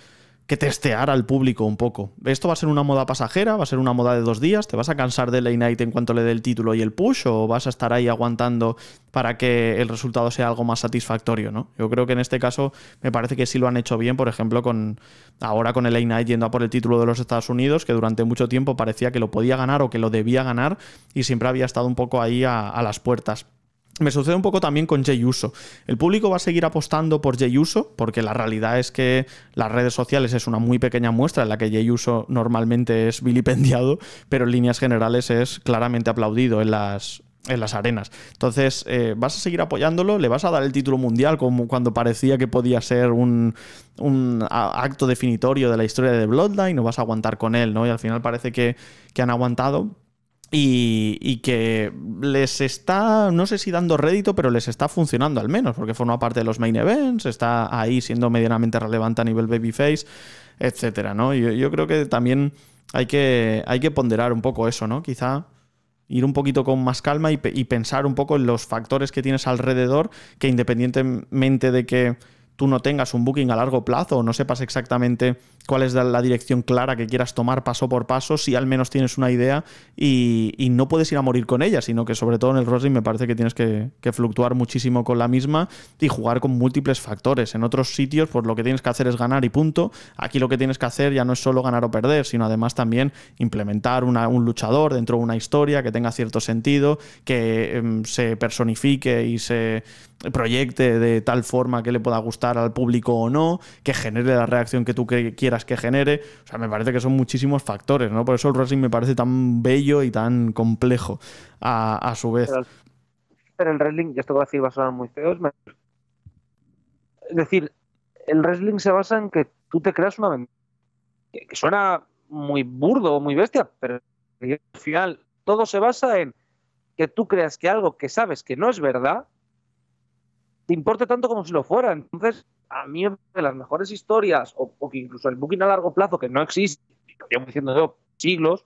que testear al público un poco. ¿Esto va a ser una moda pasajera? ¿Va a ser una moda de dos días? ¿Te vas a cansar del a Night en cuanto le dé el título y el push? ¿O vas a estar ahí aguantando para que el resultado sea algo más satisfactorio? ¿no? Yo creo que en este caso me parece que sí lo han hecho bien, por ejemplo, con ahora con el a Night yendo a por el título de los Estados Unidos, que durante mucho tiempo parecía que lo podía ganar o que lo debía ganar y siempre había estado un poco ahí a las puertas. Me sucede un poco también con Jay Uso. El público va a seguir apostando por Jay Uso porque la realidad es que las redes sociales es una muy pequeña muestra en la que Jay Uso normalmente es vilipendiado, pero en líneas generales es claramente aplaudido en las, en las arenas. Entonces, eh, vas a seguir apoyándolo, le vas a dar el título mundial como cuando parecía que podía ser un, un acto definitorio de la historia de Bloodline, no vas a aguantar con él, ¿no? Y al final parece que, que han aguantado, y, que les está, no sé si dando rédito, pero les está funcionando al menos, porque forma parte de los main events, está ahí siendo medianamente relevante a nivel babyface, etcétera, ¿no? Yo, yo creo que también hay que, hay que ponderar un poco eso, ¿no? Quizá ir un poquito con más calma y pensar un poco en los factores que tienes alrededor, que independientemente de que tú no tengas un booking a largo plazo o no sepas exactamente cuál es la dirección clara que quieras tomar paso por paso, si al menos tienes una idea y, no puedes ir a morir con ella, sino que sobre todo en el Rosling me parece que tienes que, fluctuar muchísimo con la misma y jugar con múltiples factores. En otros sitios, pues lo que tienes que hacer es ganar y punto. Aquí lo que tienes que hacer ya no es solo ganar o perder, sino además también implementar un luchador dentro de una historia que tenga cierto sentido, que em, se personifique y se proyecte de tal forma que le pueda gustar al público o no, que genere la reacción que tú quieras que genere. O sea, me parece que son muchísimos factores, ¿no? Por eso el wrestling me parece tan bello y tan complejo a, su vez. Pero, el wrestling, y esto voy a decir, va a sonar muy feo, es decir, el wrestling se basa en que tú te creas una Que, suena muy burdo, o muy bestia, pero al final todo se basa en que tú creas que algo que sabes que no es verdad, importe tanto como si lo fuera. Entonces, a mí de las mejores historias, o, incluso el booking a largo plazo, que no existe, que llevo diciendo yo siglos,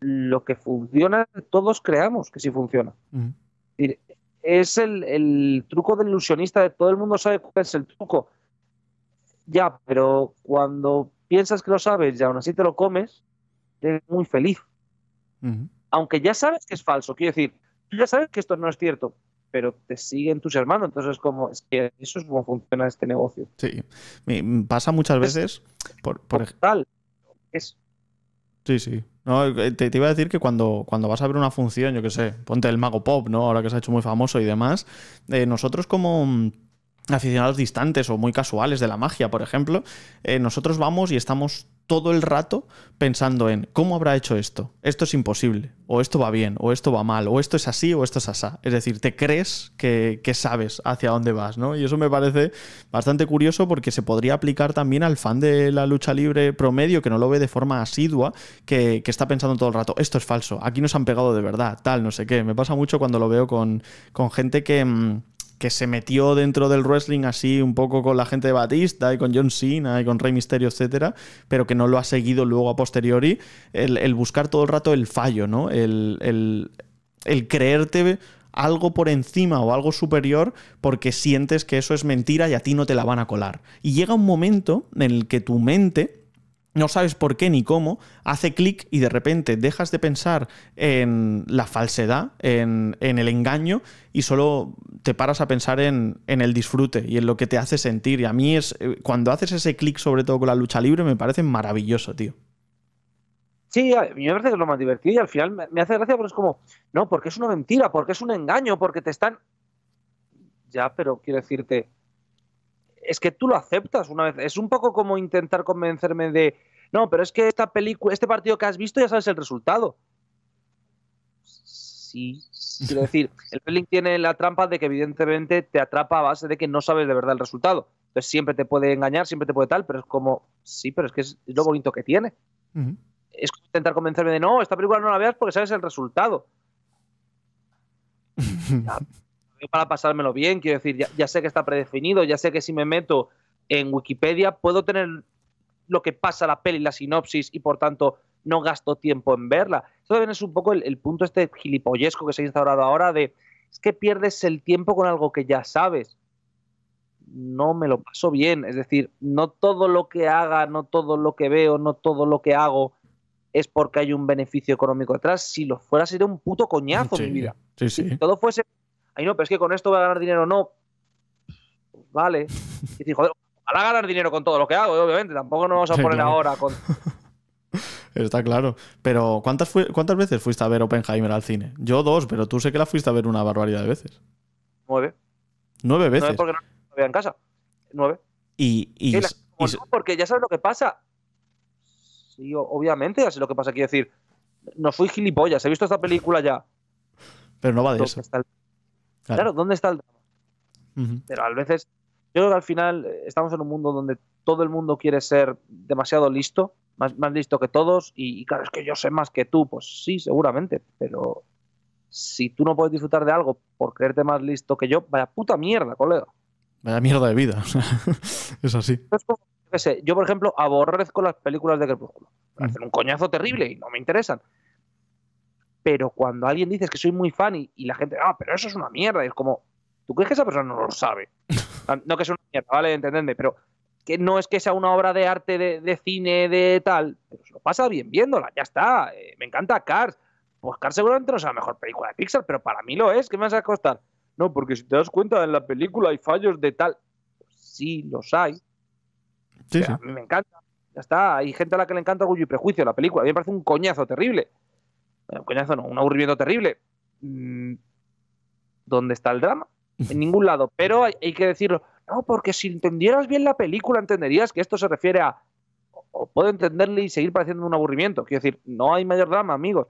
lo que funciona, todos creamos que sí funciona. Es el, truco del ilusionista, de todo el mundo sabe cuál es el truco. Ya, pero cuando piensas que lo sabes y aún así te lo comes, eres muy feliz. Aunque ya sabes que es falso, quiero decir, tú ya sabes que esto no es cierto, pero te siguen tus hermanos. Entonces, como, es que eso es como funciona este negocio. Sí, pasa muchas veces. por, por, tal, es. Sí, sí. Eh, te, iba a decir que cuando, cuando vas a ver una función, yo qué sé, ponte el mago pop, ¿no? Ahora que se ha hecho muy famoso y demás, eh, nosotros como mm, aficionados distantes o muy casuales de la magia, por ejemplo, eh, nosotros vamos y estamos todo el rato pensando en cómo habrá hecho esto, esto es imposible, o esto va bien, o esto va mal, o esto es así, o esto es asá. Es decir, te crees que, sabes hacia dónde vas, ¿no? Y eso me parece bastante curioso porque se podría aplicar también al fan de la lucha libre promedio que no lo ve de forma asidua, que, está pensando todo el rato, esto es falso, aquí nos han pegado de verdad, tal, no sé qué. Me pasa mucho cuando lo veo con, gente que... Mm, que se metió dentro del wrestling así un poco con la gente de Batista y con John Cena y con Rey Mysterio, etcétera, pero que no lo ha seguido luego a posteriori, el, buscar todo el rato el fallo, ¿no? El, el, el creerte algo por encima o algo superior porque sientes que eso es mentira y a ti no te la van a colar. Y llega un momento en el que tu mente no sabes por qué ni cómo, hace clic y de repente dejas de pensar en la falsedad, en, el engaño y solo te paras a pensar en, el disfrute y en lo que te hace sentir. Y a mí es, eh, cuando haces ese clic, sobre todo con la lucha libre, me parece maravilloso, tío. Sí, a mí me parece que es lo más divertido y al final me, me hace gracia porque es como, no, porque es una mentira, porque es un engaño, porque te están... Ya, pero quiero decirte, es que tú lo aceptas una vez. Es un poco como intentar convencerme de, no, pero es que esta película, este partido que has visto ya sabes el resultado. Sí. Quiero decir, el pelín tiene la trampa de que evidentemente te atrapa a base de que no sabes de verdad el resultado. Entonces siempre te puede engañar, siempre te puede tal, pero es como, sí, pero es que es lo bonito que tiene. Es como Es intentar convencerme de, no, esta película no la veas porque sabes el resultado. para pasármelo bien, quiero decir, ya, sé que está predefinido, ya sé que si me meto en Wikipedia puedo tener lo que pasa la peli, la sinopsis y por tanto no gasto tiempo en verla. Eso también es un poco el, punto este gilipollesco que se ha instaurado ahora de es que pierdes el tiempo con algo que ya sabes. No me lo paso bien, es decir, no todo lo que haga, no todo lo que veo, no todo lo que hago es porque hay un beneficio económico atrás Si lo fuera sería un puto coñazo mi vida. Si todo fuese ay no, pero es que con esto voy a ganar dinero, no. vale. Y decir, joder, a ganar dinero con todo lo que hago, obviamente, tampoco nos vamos a poner ahora con... Está claro. Pero ¿cuántas, ¿cuántas veces fuiste a ver Oppenheimer al cine? Yo dos, pero tú sé que la fuiste a ver una barbaridad de veces. Nueve. Nueve veces. Nueve porque no la veía en casa. Nueve. Y, y, porque ya sabes lo que pasa. Sí, obviamente ya sé lo que pasa. Quiero decir, no fui. gilipollas, he visto esta película ya. Pero no va de eso. el Claro, ¿dónde está el drama? Pero a veces, yo creo que al final eh, estamos en un mundo donde todo el mundo quiere ser demasiado listo, más, listo que todos, y, claro, es que yo sé más que tú, pues sí, seguramente, pero si tú no puedes disfrutar de algo por creerte más listo que yo, vaya puta mierda, colega. Vaya mierda de vida, es así. Es pues, yo, por ejemplo, aborrezco las películas de Crepúsculo. Me hacen un coñazo terrible y no me interesan pero cuando alguien dice que soy muy fan y, la gente, ah, pero eso es una mierda, y es como, ¿tú crees que esa persona no lo sabe? no que es una mierda, ¿vale? Entenderme, pero que no es que sea una obra de arte, de, cine, de tal, pero se lo pasa bien viéndola, ya está, eh, me encanta Cars, pues Cars seguramente no sea la mejor película de Pixar, pero para mí lo es, ¿qué me vas a costar? No, porque si te das cuenta, en la película hay fallos de tal, pues sí, los hay, sí, me encanta, ya está, hay gente a la que le encanta Orgullo y Prejuicio, la película, a mí me parece un coñazo terrible, un no, un aburrimiento terrible. Mm, ¿Dónde está el drama? En ningún lado. Pero hay, que decirlo. No, porque si entendieras bien la película, entenderías que esto se refiere a. O puedo entenderle y seguir pareciendo un aburrimiento. Quiero decir, no hay mayor drama, amigos.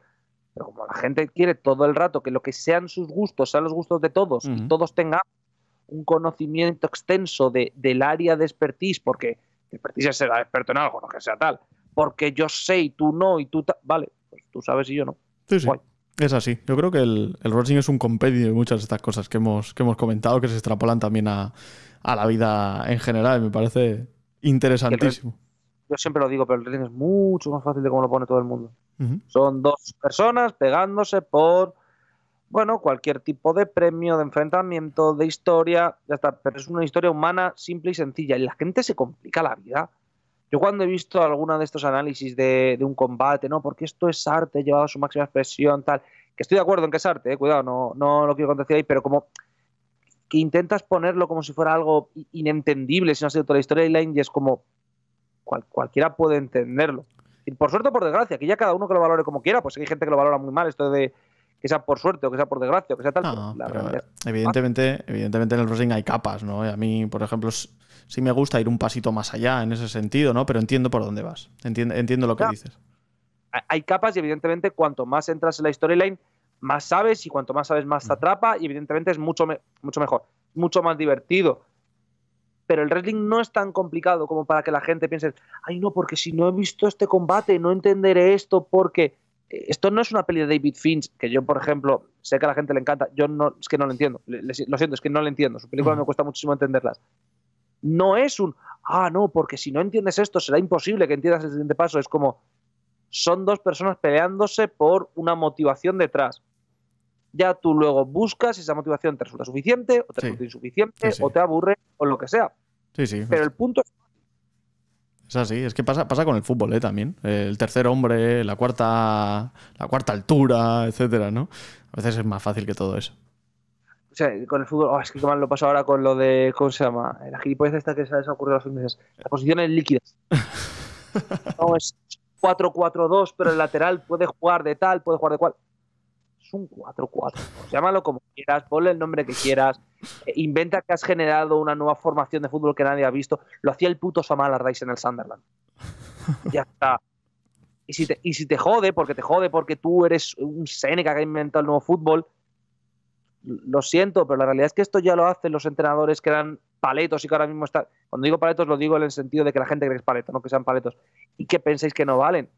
Pero como la gente quiere todo el rato que lo que sean sus gustos sean los gustos de todos y todos tengan un conocimiento extenso del área de expertise, porque expertise será experto en algo, no que sea tal, porque yo sé y tú no y tú. Vale, pues tú sabes y yo no. Sí, sí. Es así. Yo creo que el, el es un compendio de muchas de estas cosas que hemos, comentado que se extrapolan también a, la vida en general. Me parece interesantísimo. Yo siempre lo digo, pero el Racing es mucho más fácil de cómo lo pone todo el mundo. Son dos personas pegándose por, bueno, cualquier tipo de premio, de enfrentamiento, de historia, ya está. Pero es una historia humana simple y sencilla. Y la gente se complica la vida yo cuando he visto alguna de estos análisis de, un combate, no, porque esto es arte llevado a su máxima expresión, tal, que estoy de acuerdo en que es arte, eh, cuidado, no, no lo quiero contestar ahí, pero como que intentas ponerlo como si fuera algo inentendible, si no ha sido toda la historia de Line, y es como cualquiera puede entenderlo. Y por suerte o por desgracia, que ya cada uno que lo valore como quiera, pues hay gente que lo valora muy mal, esto de que sea por suerte o que sea por desgracia o que sea tal. Pues, evidentemente, evidentemente en el wrestling hay capas, ¿no? A mí, por ejemplo, sí me gusta ir un pasito más allá en ese sentido, ¿no? Pero entiendo por dónde vas, entiendo, entiendo lo que dices. Hay capas y evidentemente cuanto más entras en la storyline, más sabes y cuanto más sabes, más te mm. atrapa y evidentemente es mucho, mucho mejor, mucho más divertido pero el wrestling no es tan complicado como para que la gente piense, ay no, porque si no he visto este combate, no entenderé esto, porque esto no es una peli de David Finch, que yo, por ejemplo, sé que a la gente le encanta, yo no, es que no lo entiendo, lo siento, es que no lo entiendo, su película me cuesta muchísimo entenderlas. No es un, ah, no, porque si no entiendes esto será imposible que entiendas el siguiente paso, es como, son dos personas peleándose por una motivación detrás. Ya tú luego buscas si esa motivación te resulta suficiente o te resulta insuficiente o te aburre o lo que sea. Pero el punto es es así, es que pasa, pasa con el fútbol ¿eh? también. El tercer hombre, la cuarta, la cuarta altura, etcétera, ¿no? A veces es más fácil que todo eso. O sea, con el fútbol, oh, es que mal lo paso ahora con lo de, ¿cómo se llama? La gilipollez esta que se ha ocurrido los meses. Las posiciones líquidas. no, es 4-4-2, pero el lateral puede jugar de tal, puede jugar de cual un 4-4. Llámalo como quieras, ponle el nombre que quieras, eh, inventa que has generado una nueva formación de fútbol que nadie ha visto. Lo hacía el puto Samal rice en el Sunderland. Ya está. Y si, te, jode, porque te jode, porque tú eres un Seneca que ha inventado el nuevo fútbol, lo siento, pero la realidad es que esto ya lo hacen los entrenadores que eran paletos y que ahora mismo está Cuando digo paletos, lo digo en el sentido de que la gente cree que es paleto, no que sean paletos. Y que penséis que no valen.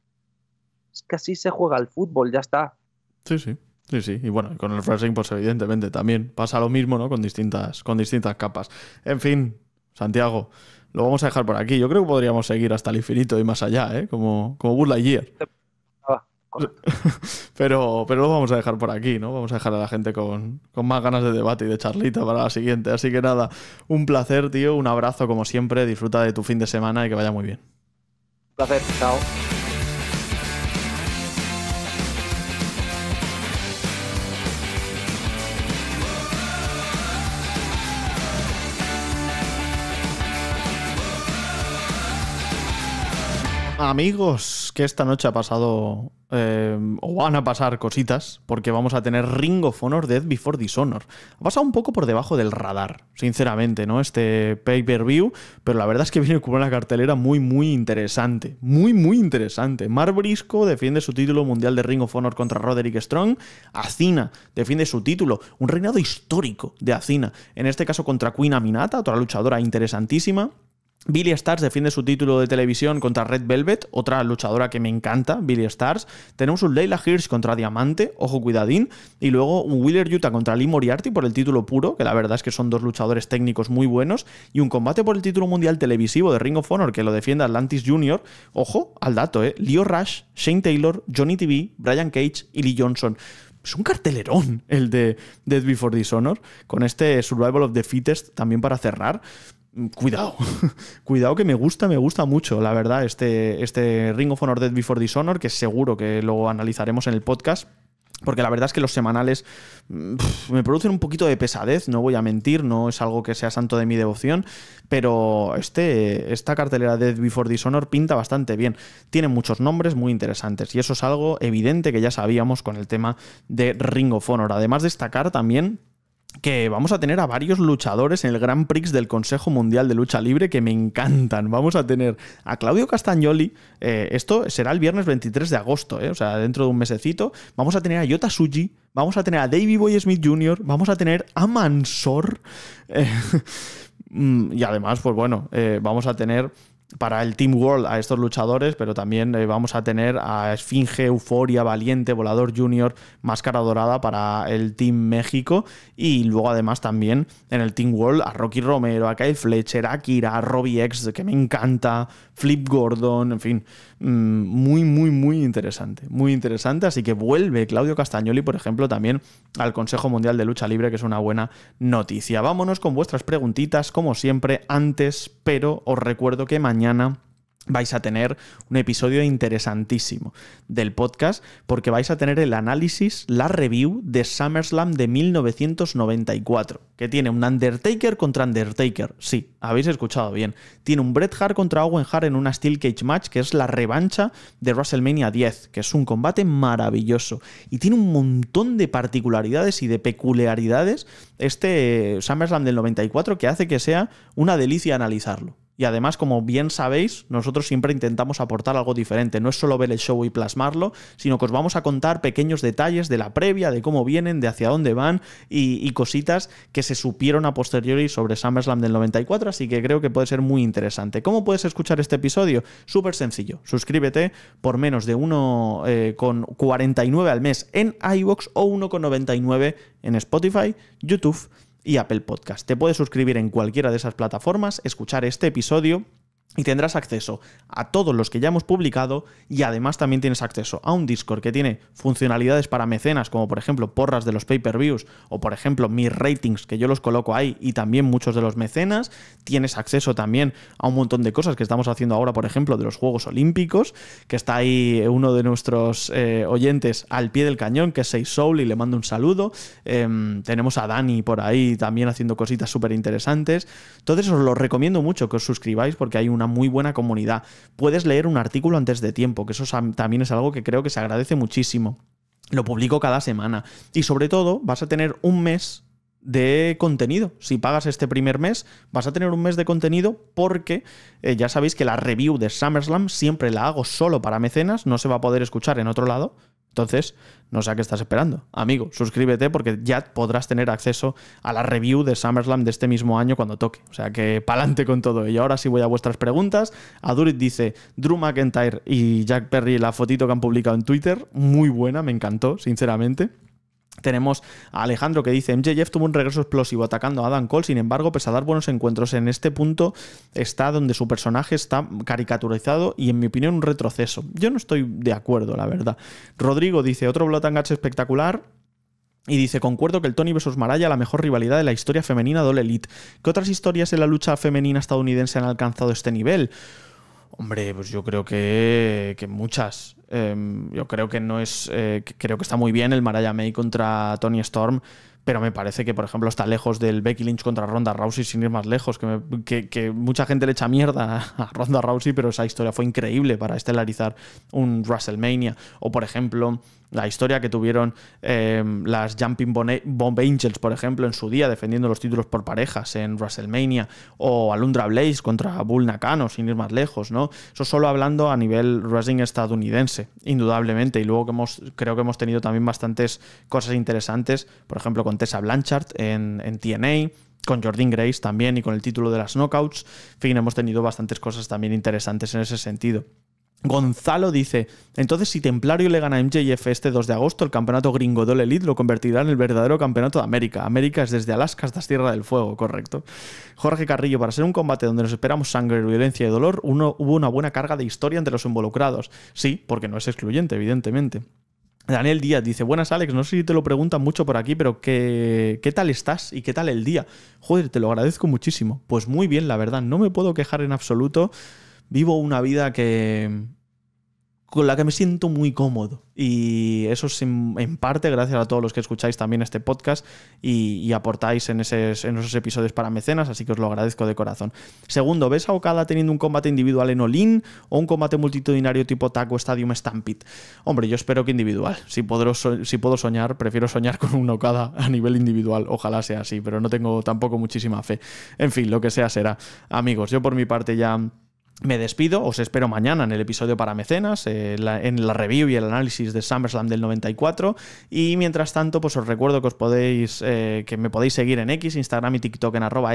Es que así se juega el fútbol, ya está. Sí, sí. Sí, sí, y bueno, con el freshing, pues evidentemente también pasa lo mismo, ¿no? Con distintas, con distintas capas. En fin, Santiago, lo vamos a dejar por aquí. Yo creo que podríamos seguir hasta el infinito y más allá, ¿eh? Como, como Buzz Year ah, pero, pero lo vamos a dejar por aquí, ¿no? Vamos a dejar a la gente con, con, más ganas de debate y de charlita para la siguiente. Así que nada, un placer, tío, un abrazo como siempre, disfruta de tu fin de semana y que vaya muy bien. Un placer, chao. Amigos, que esta noche ha pasado eh, o van a pasar cositas, porque vamos a tener Ring of Honor Death Before Dishonor. Ha pasado un poco por debajo del radar, sinceramente, ¿no? Este pay-per-view, pero la verdad es que viene con una cartelera muy, muy interesante. Muy, muy interesante. Mar Brisco defiende su título mundial de Ring of Honor contra Roderick Strong. Acina defiende su título. Un reinado histórico de Acina. En este caso contra Queen Aminata, otra luchadora interesantísima. Billy Stars defiende su título de televisión contra Red Velvet, otra luchadora que me encanta, Billy Stars. Tenemos un Leila Hirsch contra Diamante, ojo cuidadín. Y luego un Wheeler Utah contra Lee Moriarty por el título puro, que la verdad es que son dos luchadores técnicos muy buenos. Y un combate por el título mundial televisivo de Ring of Honor que lo defiende Atlantis Jr. Ojo al dato, ¿eh? Leo Rush, Shane Taylor, Johnny TV, Brian Cage y Lee Johnson es un cartelerón el de Death Before Dishonor, con este Survival of the Fittest también para cerrar. Mm, cuidado, cuidado que me gusta, me gusta mucho, la verdad, este, este Ring of Honor Death Before Dishonor, que seguro que lo analizaremos en el podcast porque la verdad es que los semanales mm, me producen un poquito de pesadez, no voy a mentir, no es algo que sea santo de mi devoción, pero este, esta cartelera de Before Dishonor pinta bastante bien. Tiene muchos nombres muy interesantes y eso es algo evidente que ya sabíamos con el tema de Ring of Honor. Además, destacar también que vamos a tener a varios luchadores en el Grand Prix del Consejo Mundial de Lucha Libre que me encantan. Vamos a tener a Claudio Castagnoli, eh, esto será el viernes 23 de agosto, eh, o sea, dentro de un mesecito. Vamos a tener a Yota Suji, vamos a tener a Davey Boy Smith Jr., vamos a tener a Mansor. Eh, mm, y además, pues bueno, vamos a tener para el Team World a estos luchadores, pero también eh, vamos a tener a Esfinge, Euforia, Valiente, Volador Junior, Máscara Dorada para el Team México y luego además también en el Team World a Rocky Romero, a Kyle Fletcher, a Akira, a Robbie X, que me encanta, Flip Gordon, en fin, Mm, muy, muy, muy interesante. Muy interesante. Así que vuelve Claudio Castagnoli, por ejemplo, también al Consejo Mundial de Lucha Libre, que es una buena noticia. Vámonos con vuestras preguntitas, como siempre, antes, pero os recuerdo que mañana vais a tener un episodio interesantísimo del podcast porque vais a tener el análisis, la review de SummerSlam de 1994, que tiene un Undertaker contra Undertaker, sí, habéis escuchado bien, tiene un Bret Hart contra Owen Hart en una Steel Cage Match, que es la revancha de WrestleMania 10, que es un combate maravilloso, y tiene un montón de particularidades y de peculiaridades este eh, SummerSlam del 94 que hace que sea una delicia analizarlo. Y además, como bien sabéis, nosotros siempre intentamos aportar algo diferente. No es solo ver el show y plasmarlo, sino que os vamos a contar pequeños detalles de la previa, de cómo vienen, de hacia dónde van y, cositas que se supieron a posteriori sobre SummerSlam del 94. Así que creo que puede ser muy interesante. ¿Cómo puedes escuchar este episodio? Súper sencillo. Suscríbete por menos de 1,49 eh, al mes en iBox o 1,99 en Spotify, YouTube y Apple Podcast. Te puedes suscribir en cualquiera de esas plataformas, escuchar este episodio y tendrás acceso a todos los que ya hemos publicado y además también tienes acceso a un Discord que tiene funcionalidades para mecenas como por ejemplo porras de los pay-per-views o por ejemplo mis ratings que yo los coloco ahí y también muchos de los mecenas. Tienes acceso también a un montón de cosas que estamos haciendo ahora por ejemplo de los Juegos Olímpicos que está ahí uno de nuestros eh, oyentes al pie del cañón que es Sei Soul y le mando un saludo. Em, tenemos a Dani por ahí también haciendo cositas súper interesantes. Entonces os lo recomiendo mucho que os suscribáis porque hay un una muy buena comunidad. Puedes leer un artículo antes de tiempo, que eso también es algo que creo que se agradece muchísimo. Lo publico cada semana. Y sobre todo, vas a tener un mes de contenido. Si pagas este primer mes, vas a tener un mes de contenido porque eh, ya sabéis que la review de SummerSlam siempre la hago solo para mecenas, no se va a poder escuchar en otro lado, entonces, no sé a qué estás esperando. Amigo, suscríbete porque ya podrás tener acceso a la review de SummerSlam de este mismo año cuando toque. O sea que pa'lante con todo ello. Ahora sí voy a vuestras preguntas. Adurit dice, Drew McIntyre y Jack Perry, la fotito que han publicado en Twitter, muy buena, me encantó, sinceramente. Tenemos a Alejandro que dice, MJF tuvo un regreso explosivo atacando a Adam Cole, sin embargo, pese a dar buenos encuentros en este punto, está donde su personaje está caricaturizado y en mi opinión un retroceso. Yo no estoy de acuerdo, la verdad. Rodrigo dice, otro Blood espectacular, y dice, concuerdo que el Tony vs. Maraya, la mejor rivalidad de la historia femenina de All Elite. ¿Qué otras historias en la lucha femenina estadounidense han alcanzado este nivel? Hombre, pues yo creo que muchas. Em, yo creo que no es. Eh, creo que está muy bien el Maraya May contra Tony Storm, pero me parece que, por ejemplo, está lejos del Becky Lynch contra Ronda Rousey, sin ir más lejos. Que, mucha gente le echa mierda a Ronda Rousey, pero esa historia fue increíble para estelarizar un WrestleMania. O, por ejemplo, la historia que tuvieron em, las Jumping Bomb Angels, por ejemplo, en su día, defendiendo los títulos por parejas en WrestleMania, o Alundra Blaze contra Bull Nakano, sin ir más lejos, ¿no? Eso solo hablando a nivel wrestling estadounidense indudablemente. Y luego que hemos, creo que hemos tenido también bastantes cosas interesantes, por ejemplo, con Tessa Blanchard en, en TNA, con Jordyn Grace también y con el título de las knockouts. En fin, hemos tenido bastantes cosas también interesantes en ese sentido. Gonzalo dice, entonces si Templario le gana a MJF este 2 de agosto, el campeonato gringo de Elite lo convertirá en el verdadero campeonato de América. América es desde Alaska hasta Tierra del Fuego, correcto. Jorge Carrillo, para ser un combate donde nos esperamos sangre, violencia y dolor, uno, hubo una buena carga de historia entre los involucrados. Sí, porque no es excluyente, evidentemente. Daniel Díaz dice, buenas Alex, no sé si te lo preguntan mucho por aquí, pero ¿qué, ¿qué, tal estás y qué tal el día? Joder, te lo agradezco muchísimo. Pues muy bien, la verdad, no me puedo quejar en absoluto vivo una vida que con la que me siento muy cómodo. Y eso es en, parte gracias a todos los que escucháis también este podcast y, aportáis en, esos episodios para mecenas, así que os lo agradezco de corazón. Segundo, ¿ves a Okada teniendo un combate individual en Olin o un combate multitudinario tipo Taco Stadium Stampede? Hombre, yo espero que individual. Si puedo, si puedo soñar, prefiero soñar con un Okada a nivel individual. Ojalá sea así, pero no tengo tampoco muchísima fe. En fin, lo que sea será. Amigos, yo por mi parte ya... Me despido, os espero mañana en el episodio para mecenas, eh, en la review y el análisis de SummerSlam del 94. Y mientras tanto, pues os recuerdo que os podéis, eh, que me podéis seguir en X, Instagram y TikTok en arroba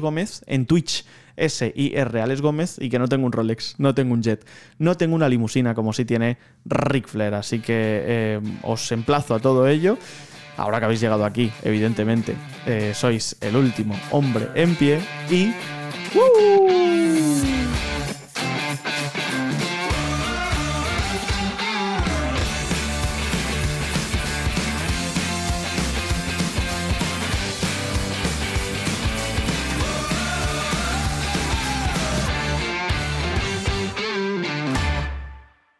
Gómez, en Twitch S.I.R. Gómez y que no tengo un Rolex, no tengo un jet, no tengo una limusina como si tiene Ric Flair. Así que eh, os emplazo a todo ello. Ahora que habéis llegado aquí, evidentemente, sois el último hombre en pie y... ¡Uh!